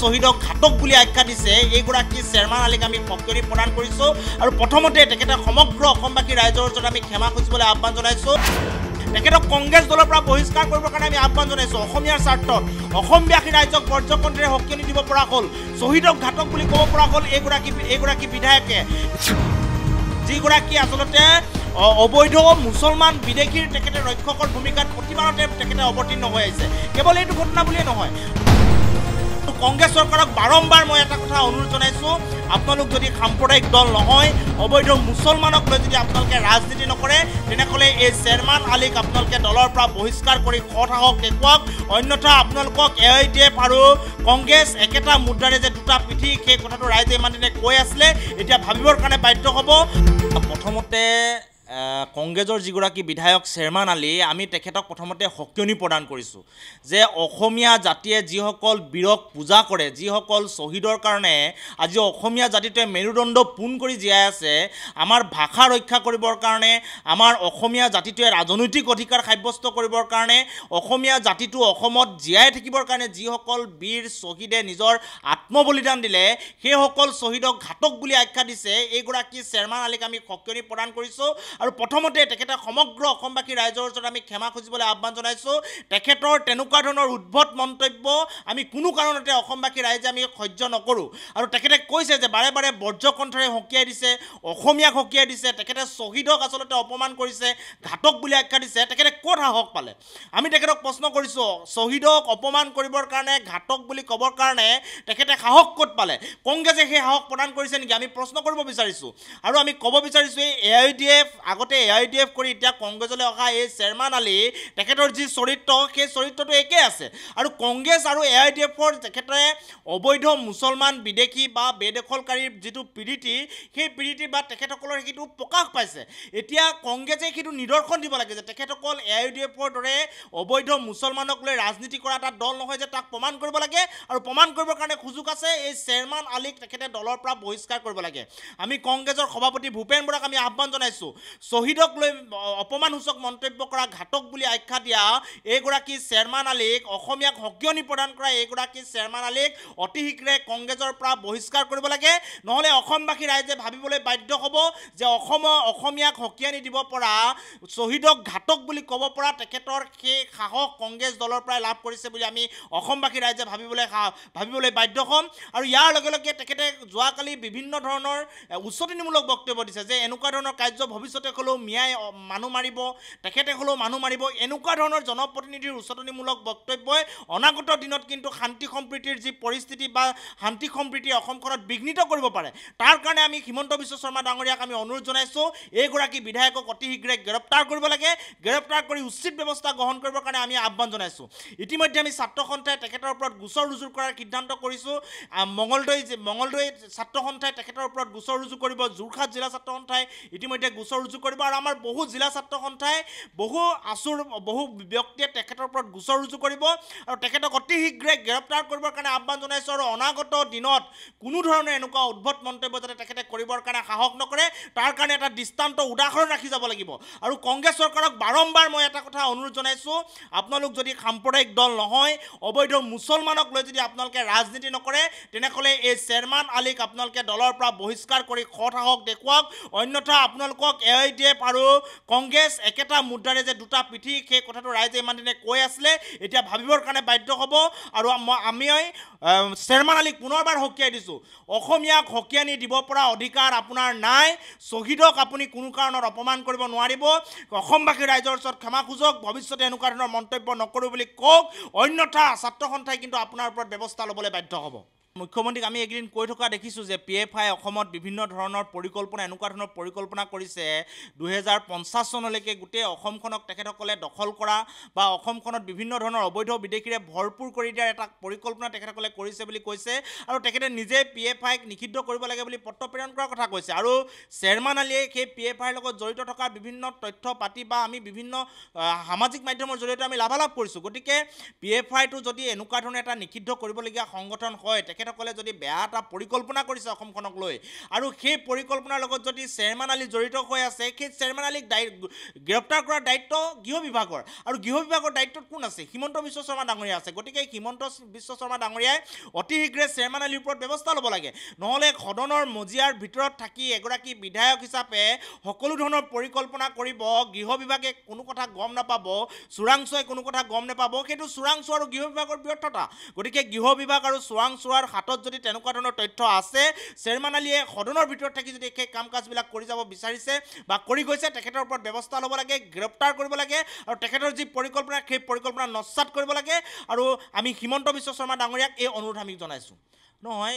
শ্বহীদক ঘাতক বুলি আখ্যা দিছে এইগৰাকী শ্বেৰমান আলীক আমি সকিয়নি প্ৰদান কৰিছোঁ আৰু প্ৰথমতে তেখেতে সমগ্ৰ অসমবাসী ৰাইজৰ ওচৰত আমি ক্ষমা খুজিবলৈ আহ্বান জনাইছোঁ তেখেতক কংগ্ৰেছ দলৰ পৰা বহিষ্কাৰ কৰিবৰ কাৰণে আমি আহ্বান জনাইছোঁ অসমীয়াৰ স্বাৰ্থত অসমবাসী ৰাইজক বৰ্যকণ্ঠীৰে সকিয়নি দিব পৰা হ'ল শ্বহীদক ঘাতক বুলি ক'ব পৰা হ'ল এইগৰাকী এইগৰাকী বিধায়কে যিগৰাকী আচলতে অবৈধ মুছলমান বিদেশীৰ তেখেতে ৰক্ষকৰ ভূমিকাত প্ৰতিবাৰতে তেখেতে অৱতীৰ্ণ হৈ আহিছে কেৱল এইটো ঘটনা বুলিয়েই নহয় কংগ্ৰেছ চৰকাৰক বাৰম্বাৰ মই এটা কথা অনুৰোধ জনাইছোঁ আপোনালোক যদি সাম্প্ৰদায়িক দল নহয় অবৈধ মুছলমানক লৈ যদি আপোনালোকে ৰাজনীতি নকৰে তেনেহ'লে এই চেয়াৰমান আলীক আপোনালোকে দলৰ পৰা বহিষ্কাৰ কৰি সৎসাহক দেখুৱাওক অন্যথা আপোনালোকক এ আই ডি এফ আৰু কংগ্ৰেছ একেটা মুদ্ৰাৰে যে দুটা পিঠি সেই কথাটো ৰাইজে ইমান দিনে কৈ আছিলে এতিয়া ভাবিবৰ কাৰণে বাধ্য হ'ব প্ৰথমতে কংগ্ৰেছৰ যিগৰাকী বিধায়ক শ্বেৰমান আলী আমি তেখেতক প্ৰথমতে সকিয়নি প্ৰদান কৰিছোঁ যে অসমীয়া জাতিয়ে যিসকল বীৰক পূজা কৰে যিসকল শ্বহীদৰ কাৰণে আজি অসমীয়া জাতিটোৱে মেৰুদণ্ড পোন কৰি জীয়াই আছে আমাৰ ভাষা ৰক্ষা কৰিবৰ কাৰণে আমাৰ অসমীয়া জাতিটোৱে ৰাজনৈতিক অধিকাৰ সাব্যস্ত কৰিবৰ কাৰণে অসমীয়া জাতিটো অসমত জীয়াই থাকিবৰ কাৰণে যিসকল বীৰ শ্বহীদে নিজৰ আত্মবলিদান দিলে সেইসকল শ্বহীদক ঘাতক বুলি আখ্যা দিছে এইগৰাকী শ্বেৰমান আলীক আমি সকিয়নি প্ৰদান কৰিছোঁ আৰু প্ৰথমতে তেখেতে সমগ্ৰ অসমবাসী ৰাইজৰ ওচৰত আমি ক্ষমা খুজিবলৈ আহ্বান জনাইছোঁ তেখেতৰ তেনেকুৱা ধৰণৰ উদ্ভট মন্তব্য আমি কোনো কাৰণতে অসমবাসী ৰাইজে আমি সহ্য নকৰোঁ আৰু তেখেতে কৈছে যে বাৰে বাৰে বৰ্জ্যকণ্ঠৰে সকীয়াই দিছে অসমীয়াক সকীয়াই দিছে তেখেতে শ্বহীদক আচলতে অপমান কৰিছে ঘাতক বুলি আখ্যা দিছে তেখেতে ক'ত সাহস পালে আমি তেখেতক প্ৰশ্ন কৰিছোঁ শ্বহীদক অপমান কৰিবৰ কাৰণে ঘাতক বুলি ক'বৰ কাৰণে তেখেতে সাহস ক'ত পালে কংগ্ৰেছে সেই সাহস প্ৰদান কৰিছে নেকি আমি প্ৰশ্ন কৰিব বিচাৰিছোঁ আৰু আমি ক'ব বিচাৰিছোঁ এই এ আই ডি এফ আগতে এ আই ডি এফ কৰি এতিয়া কংগ্ৰেছলৈ অহা এই চেয়াৰমান আলী তেখেতৰ যি চৰিত্ৰ সেই চৰিত্ৰটো একেই আছে আৰু কংগ্ৰেছ আৰু এ আই ডি এফৰ তেখেতে অবৈধ মুছলমান বিদেশী বা বেদখলকাৰীৰ যিটো প্ৰীতি সেই প্ৰীতি বা তেখেত তেখেতৰ সেইটো প্ৰকাশ পাইছে এতিয়া কংগ্ৰেছে সেইটো নিদৰ্শন দিব লাগে যে তেখেতসকল এ আই ডি এফৰ দৰে অবৈধ মুছলমানক লৈ ৰাজনীতি কৰা এটা দল নহয় যে তাক প্ৰমাণ কৰিব লাগে আৰু প্ৰমাণ কৰিবৰ কাৰণে সুযোগ আছে এই চেয়াৰমেন আলীক তেখেতে দলৰ পৰা বহিষ্কাৰ কৰিব লাগে আমি কংগ্ৰেছৰ সভাপতি ভূপেন বৰাক আমি আহ্বান জনাইছোঁ শ্বহীদক লৈ অপমানসূচক মন্তব্য কৰা ঘাতক বুলি আখ্যা দিয়া এইগৰাকী চেয়াৰমেন আলীক অসমীয়াক সজ্ঞনী প্ৰদান কৰা এইগৰাকী চেয়াৰমেন আলীক অতি শীঘ্ৰে কংগ্ৰেছৰ পৰা বহিষ্কাৰ কৰিব লাগে নহ'লে অসমবাসী ৰাইজে ভাবিবলৈ বাধ্য হ'ব যে অসমৰ অসমীয়াক সকীয়ানি দিব পৰা শ্বহীদক ঘাতক বুলি ক'ব পৰা তেখেতৰ সেই সাহস কংগ্ৰেছ দলৰ পৰাই লাভ কৰিছে বুলি আমি অসমবাসী ৰাইজে ভাবিবলৈ ভাবিবলৈ বাধ্য হ'ম আৰু ইয়াৰ লগে লগে তেখেতে যোৱাকালি বিভিন্ন ধৰণৰ উচতনিমূলক বক্তব্য দিছে যে এনেকুৱা ধৰণৰ কাৰ্য ভৱিষ্যতে হ'লেও মিয়াই মানুহ মাৰিব তেখেতে হ'লেও মানুহ মাৰিব এনেকুৱা ধৰণৰ জনপ্ৰতিনিধিৰ উচতনিমূলক বক্তব্যই অনাগত দিনত কিন্তু শান্তি সম্প্ৰীতিৰ যি পৰিস্থিতি বা শান্তি সম্প্ৰীতি অসমখনত বিঘ্নিত কৰিব পাৰে তাৰ কাৰণে আমি হিমন্ত বিশ্ব শৰ্মা ডাঙৰীয়াক আমি অনুরোধ জানাইছো এইগুলি বিধায়কক অতি শীঘ্রে গ্রেপ্তার করব লাগে গ্রেপ্তার করে উচিত ব্যবস্থা গ্রহণ করবর কারণে আমি আহ্বান জানাইছো ইতিমধ্যে আমি ছাত্র সন্থায় তখেতর ওপর গোসর রুজু করার সিদ্ধান্ত করেছো মঙ্গলদৈ যে মঙ্গলদৈ ছাত্র সন্থায় তখেতর ওপর গোসর রুজু করব যোরহাট জেলা ছাত্র সন্থায় ইতিমধ্যে গোসর রুজু করব আর আমার বহু জেলা ছাত্র সন্থায় বহু আসুর বহু ব্যক্তিয়ে তখেতর ওপর গোসর রুজু করব আর তখেতক অতি শীঘ্রে গ্রেপ্তার করবর কারণে আহ্বান জানাইছো আর অনাগত দিনত কোনো ধরনের এনেকা উদ্ভুত মন্তব্য যাতে তখেতে করবর কারণে সাহস নকরে তাৰ কাৰণে এটা দৃষ্টান্ত উদাহৰণ ৰাখি যাব লাগিব আৰু কংগ্ৰেছ চৰকাৰক বাৰম্বাৰ মই এটা কথা অনুৰোধ জনাইছোঁ আপোনালোক যদি সাম্প্ৰদায়িক দল নহয় অবৈধ মুছলমানক লৈ যদি আপোনালোকে ৰাজনীতি নকৰে তেনেহ'লে এই চেয়াৰমান আলীক আপোনালোকে দলৰ পৰা বহিষ্কাৰ কৰি সৎসাহক দেখুৱাওক অন্যথা আপোনালোকক এ আই ডি এফ আৰু কংগ্ৰেছ একেটা মুদ্ৰাৰে যে দুটা পিঠি সেই কথাটো ৰাইজে ইমান দিনে কৈ আছিলে এতিয়া ভাবিবৰ কাৰণে বাধ্য হ'ব আৰু আমি চেয়াৰমান আলীক পুনৰবাৰ সকীয়াই দিছোঁ অসমীয়াক সকীয়ানি দিব পৰা অধিকাৰ আপোনাৰ নাই শ্বহীদক আপুনি কোনো কাৰণত অপমান কৰিব নোৱাৰিব অসমবাসী ৰাইজৰ ওচৰত ক্ষমা খোজক ভৱিষ্যতে এনেকুৱা ধৰণৰ মন্তব্য নকৰোঁ বুলি কওক অন্যথা ছাত্ৰ সন্থাই কিন্তু আপোনাৰ ওপৰত ব্যৱস্থা ল'বলৈ বাধ্য হ'ব মুখ্যমন্ত্ৰীক আমি এইকেইদিন কৈ থকা দেখিছোঁ যে পি এফ আই অসমত বিভিন্ন ধৰণৰ পৰিকল্পনা এনেকুৱা ধৰণৰ পৰিকল্পনা কৰিছে দুহেজাৰ পঞ্চাছ চনলৈকে গোটেই অসমখনক তেখেতসকলে দখল কৰা বা অসমখনত বিভিন্ন ধৰণৰ অবৈধ বিদেশীৰে ভৰপূৰ কৰি দিয়াৰ এটা পৰিকল্পনা তেখেতসকলে কৰিছে বুলি কৈছে আৰু তেখেতে নিজে পি এফ আইক নিষিদ্ধ কৰিব লাগে বুলি পত্ৰ প্ৰেৰণ কৰাৰ কথা কৈছে আৰু চেয়াৰমেন আলিয়ে সেই পি এফ আইৰ লগত জড়িত থকা বিভিন্ন তথ্য পাতি বা আমি বিভিন্ন সামাজিক মাধ্যমৰ জৰিয়তে আমি লাভালাভ কৰিছোঁ গতিকে পি এফ আইটো যদি এনেকুৱা ধৰণে এটা নিষিদ্ধ কৰিবলগীয়া সংগঠন হয় তেখেত তেখেতসকলে যদি বেয়া এটা পৰিকল্পনা কৰিছে অসমখনক লৈ আৰু সেই পৰিকল্পনাৰ লগত যদি চেয়াৰমেন আলী জড়িত হৈ আছে সেই চেয়াৰমেন আলীক গ্ৰেপ্তাৰ কৰাৰ দায়িত্ব গৃহ বিভাগৰ আৰু গৃহ বিভাগৰ দায়িত্বত কোন আছে হিমন্ত বিশ্ব শৰ্মা ডাঙৰীয়া আছে গতিকে হিমন্ত বিশ্ব শৰ্মা ডাঙৰীয়াই অতি শীঘ্ৰে চেয়াৰমেন আলীৰ ওপৰত ব্যৱস্থা ল'ব লাগে নহ'লে সদনৰ মজিয়াৰ ভিতৰত থাকি এগৰাকী বিধায়ক হিচাপে সকলো ধৰণৰ পৰিকল্পনা কৰিব গৃহ বিভাগে কোনো কথা গম নাপাব চোৰাংচোৱাই কোনো কথা গম নাপাব সেইটো চোৰাংচোৱা আৰু গৃহ বিভাগৰ ব্যৰ্থতা গতিকে গৃহ বিভাগ আৰু চোৰাংচোৱাৰ হাতত যদি তেনেকুৱা ধৰণৰ তথ্য আছে চেয়াৰমেন আলিয়ে সদনৰ ভিতৰত থাকি যদি সেই কাম কাজবিলাক কৰি যাব বিচাৰিছে বা কৰি গৈছে তেখেতৰ ওপৰত ব্যৱস্থা ল'ব লাগে গ্ৰেপ্তাৰ কৰিব লাগে আৰু তেখেতৰ যি পৰিকল্পনা সেই পৰিকল্পনা নস্বাত কৰিব লাগে আৰু আমি হিমন্ত বিশ্ব শৰ্মা ডাঙৰীয়াক এই অনুৰোধ আমি জনাইছোঁ নহয়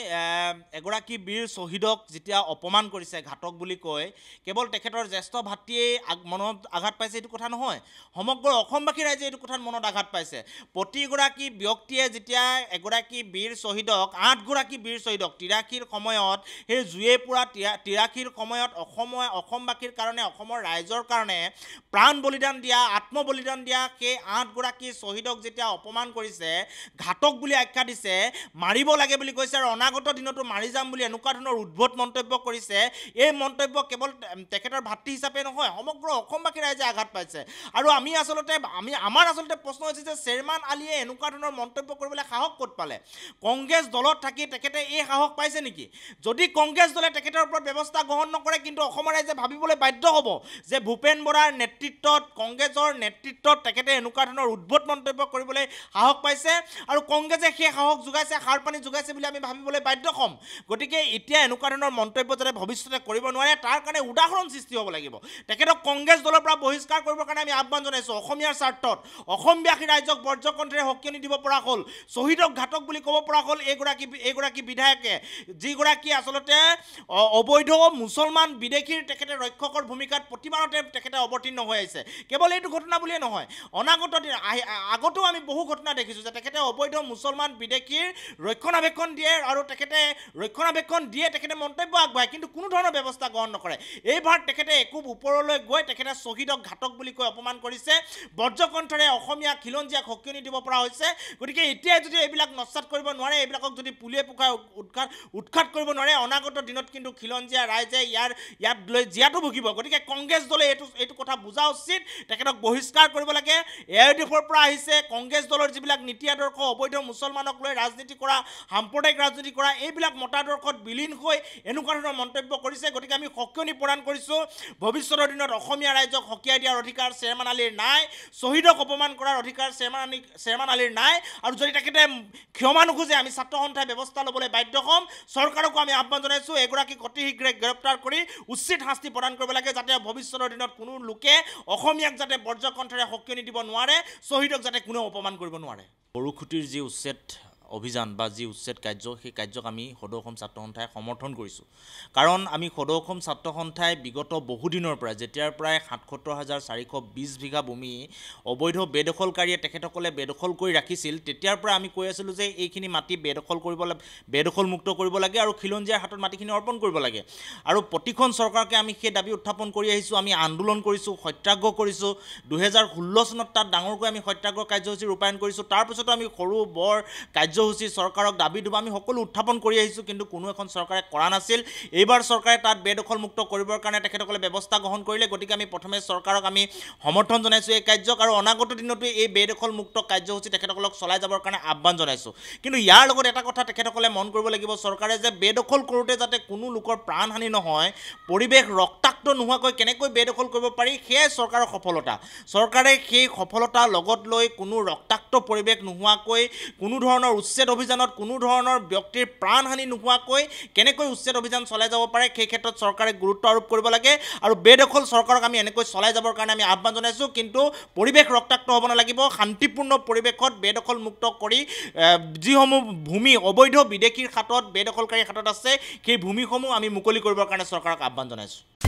এগৰাকী বীৰ শ্বহীদক যেতিয়া অপমান কৰিছে ঘাতক বুলি কয় কেৱল তেখেতৰ জ্যেষ্ঠ ভাতৃয়েই মনত আঘাত পাইছে এইটো কথা নহয় সমগ্ৰ অসমবাসী ৰাইজে এইটো কথাত মনত আঘাত পাইছে প্ৰতিগৰাকী ব্যক্তিয়ে যেতিয়া এগৰাকী বীৰ শ্বহীদক আঠগৰাকী বীৰ শ্বহীদক তিৰাশীৰ সময়ত সেই জুয়ে পুৰা তিৰা তিৰাশীৰ সময়ত অসমৰ অসমবাসীৰ কাৰণে অসমৰ ৰাইজৰ কাৰণে প্ৰাণ বলিদান দিয়া আত্মবলিদান দিয়া সেই আঠগৰাকী শ্বহীদক যেতিয়া অপমান কৰিছে ঘাতক বুলি আখ্যা দিছে মাৰিব লাগে বুলি কৈছে কৰিছে আৰু অনাগত দিনতো মাৰি যাম বুলি এনেকুৱা ধৰণৰ উদ্ভুত মন্তব্য কৰিছে এই মন্তব্য কেৱল তেখেতৰ ভাতৃ হিচাপে নহয় সমগ্ৰ অসমবাসী ৰাইজে আঘাত পাইছে আৰু আমি আচলতে আমি আমাৰ আচলতে প্ৰশ্ন হৈছে যে শ্বেৰমান আলীয়ে এনেকুৱা ধৰণৰ মন্তব্য কৰিবলৈ সাহস ক'ত পালে কংগ্ৰেছ দলত থাকি তেখেতে এই সাহস পাইছে নেকি যদি কংগ্ৰেছ দলে তেখেতৰ ওপৰত ব্যৱস্থা গ্ৰহণ নকৰে কিন্তু অসমৰ ৰাইজে ভাবিবলৈ বাধ্য হ'ব যে ভূপেন বৰাৰ নেতৃত্বত কংগ্ৰেছৰ নেতৃত্বত তেখেতে এনেকুৱা ধৰণৰ উদ্ভুত মন্তব্য কৰিবলৈ সাহস পাইছে আৰু কংগ্ৰেছে সেই সাহস যোগাইছে সাৰ পানী যোগাইছে বুলি আমি আমি ভাবিবলৈ বাধ্য হ'ম গতিকে এতিয়া এনেকুৱা ধৰণৰ মন্তব্য যাতে ভৱিষ্যতে কৰিব নোৱাৰে তাৰ কাৰণে উদাহৰণ সৃষ্টি হ'ব লাগিব তেখেতক কংগ্ৰেছ দলৰ পৰা বহিষ্কাৰ কৰিবৰ কাৰণে আমি আহ্বান জনাইছোঁ অসমীয়াৰ স্বাৰ্থত অসমবাসী ৰাইজক বৰ্জকণ্ঠেৰে সকিয়নি দিব পৰা হ'ল শ্বহীদক ঘাতক বুলি ক'ব পৰা হ'ল এইগৰাকী এইগৰাকী বিধায়কে যিগৰাকী আচলতে অবৈধ মুছলমান বিদেশীৰ তেখেতে ৰক্ষকৰ ভূমিকাত প্ৰতিবাৰতে তেখেতে অৱতীৰ্ণ হৈ আহিছে কেৱল এইটো ঘটনা বুলিয়ে নহয় অনাগত দিন আগতেও আমি বহু ঘটনা দেখিছোঁ যে তেখেতে অবৈধ মুছলমান বিদেশীৰ ৰক্ষণাবেক্ষণ দিয়ে কেয়াৰ আৰু তেখেতে ৰক্ষণাবেক্ষণ দিয়ে তেখেতে মন্তব্য আগবঢ়ায় কিন্তু কোনো ধৰণৰ ব্যৱস্থা গ্ৰহণ নকৰে এইবাৰ তেখেতে একোব ওপৰলৈ গৈ তেখেতে শ্বহীদক ঘাতক বুলি কৈ অপমান কৰিছে বজ্ৰকণ্ঠৰে অসমীয়া খিলঞ্জীয়াক সকিয়নি দিব পৰা হৈছে গতিকে এতিয়াই যদি এইবিলাক নস্বাত কৰিব নোৱাৰে এইবিলাকক যদি পুলিয়ে পোখাই উৎখাত উৎখাত কৰিব নোৱাৰে অনাগত দিনত কিন্তু খিলঞ্জীয়া ৰাইজে ইয়াৰ ইয়াত লৈ জীয়াতো ভুগিব গতিকে কংগ্ৰেছ দলে এইটো এইটো কথা বুজা উচিত তেখেতক বহিষ্কাৰ কৰিব লাগে এ আই ডি এফৰ পৰা আহিছে কংগ্ৰেছ দলৰ যিবিলাক নীতি আদৰ্শ অবৈধ মুছলমানক লৈ ৰাজনীতি কৰা সাম্প্ৰদায়িক ৰাজনীতি কৰা এইবিলাক মতাদৰ্শত বিলীন হৈ এনেকুৱা ধৰণৰ মন্তব্য কৰিছে গতিকে আমি সকিয়নি প্ৰদান কৰিছোঁ ভৱিষ্যতৰ দিনত অসমীয়া ৰাইজক সকীয়াই দিয়াৰ অধিকাৰ চেয়াৰমেন আলিৰ নাই শ্বহীদক অপমান কৰাৰ অধিকাৰ চেয়াৰমেন আলি চেয়াৰমেন আলিৰ নাই আৰু যদি তেখেতে ক্ষমা নোখোজে আমি ছাত্ৰ সন্থাই ব্যৱস্থা ল'বলৈ বাধ্য হ'ম চৰকাৰকো আমি আহ্বান জনাইছোঁ এগৰাকীক অতি শীঘ্ৰে গ্ৰেপ্তাৰ কৰি উচিত শাস্তি প্ৰদান কৰিব লাগে যাতে ভৱিষ্যতৰ দিনত কোনো লোকে অসমীয়াক যাতে বৰ্জ্যকণ্ঠেৰে সকিয়নি দিব নোৱাৰে শ্বহীদক যাতে কোনেও অপমান কৰিব নোৱাৰে বড়ো খুঁটিৰ যি উচ্ছেদ অভিযান বা যি উচ্ছেদ কাৰ্য সেই কাৰ্যক আমি সদৌ অসম ছাত্ৰ সন্থাই সমৰ্থন কৰিছোঁ কাৰণ আমি সদৌ অসম ছাত্ৰ সন্থাই বিগত বহুদিনৰ পৰা যেতিয়াৰ পৰাই সাতসত্তৰ হাজাৰ চাৰিশ বিছ বিঘা ভূমি অবৈধ বেদখলকাৰীয়ে তেখেতসকলে বেদখল কৰি ৰাখিছিল তেতিয়াৰ পৰা আমি কৈ আছিলোঁ যে এইখিনি মাটি বেদখল কৰিব লাগে বেদখলমুক্ত কৰিব লাগে আৰু খিলঞ্জীয়াৰ হাতত মাটিখিনি অৰ্পণ কৰিব লাগে আৰু প্ৰতিখন চৰকাৰকে আমি সেই দাবী উত্থাপন কৰি আহিছোঁ আমি আন্দোলন কৰিছোঁ সত্যাগ্ৰহ কৰিছোঁ দুহেজাৰ ষোল্ল চনত তাত ডাঙৰকৈ আমি সত্যাগ্ৰহ কাৰ্যসূচী ৰূপায়ণ কৰিছোঁ তাৰপিছতো আমি সৰু বৰ কাৰ্য কাৰ্যসূচী চৰকাৰক দাবী দুবা আমি সকলো উত্থাপন কৰি আহিছোঁ কিন্তু কোনো এখন চৰকাৰে কৰা নাছিল এইবাৰ চৰকাৰে তাত বেদখলমুক্ত কৰিবৰ কাৰণে তেখেতসকলে ব্যৱস্থা গ্ৰহণ কৰিলে গতিকে আমি প্ৰথমে চৰকাৰক আমি সমৰ্থন জনাইছোঁ এই কাৰ্যক আৰু অনাগত দিনতো এই বেদখলমুক্ত কাৰ্যসূচী তেখেতসকলক চলাই যাবৰ কাৰণে আহ্বান জনাইছোঁ কিন্তু ইয়াৰ লগত এটা কথা তেখেতসকলে মন কৰিব লাগিব চৰকাৰে যে বেদখল কৰোঁতে যাতে কোনো লোকৰ প্ৰাণহানি নহয় পৰিৱেশ ৰক্তাক্ত নোহোৱাকৈ কেনেকৈ বেদখল কৰিব পাৰি সেয়াই চৰকাৰৰ সফলতা চৰকাৰে সেই সফলতা লগত লৈ কোনো ৰক্তাক্ত পৰিৱেশ নোহোৱাকৈ কোনো ধৰণৰ উচ্ছেদ অভিযানত কোনো ধৰণৰ ব্যক্তিৰ প্ৰাণহানি নোহোৱাকৈ কেনেকৈ উচ্ছেদ অভিযান চলাই যাব পাৰে সেই ক্ষেত্ৰত চৰকাৰে গুৰুত্ব আৰোপ কৰিব লাগে আৰু বেদখল চৰকাৰক আমি এনেকৈ চলাই যাবৰ কাৰণে আমি আহ্বান জনাইছোঁ কিন্তু পৰিৱেশ ৰক্তাক্ত হ'ব নালাগিব শান্তিপূৰ্ণ পৰিৱেশত বেদখল মুক্ত কৰি যিসমূহ ভূমি অবৈধ বিদেশীৰ হাতত বেদখলকাৰীৰ হাতত আছে সেই ভূমিসমূহ আমি মুকলি কৰিবৰ কাৰণে চৰকাৰক আহ্বান জনাইছোঁ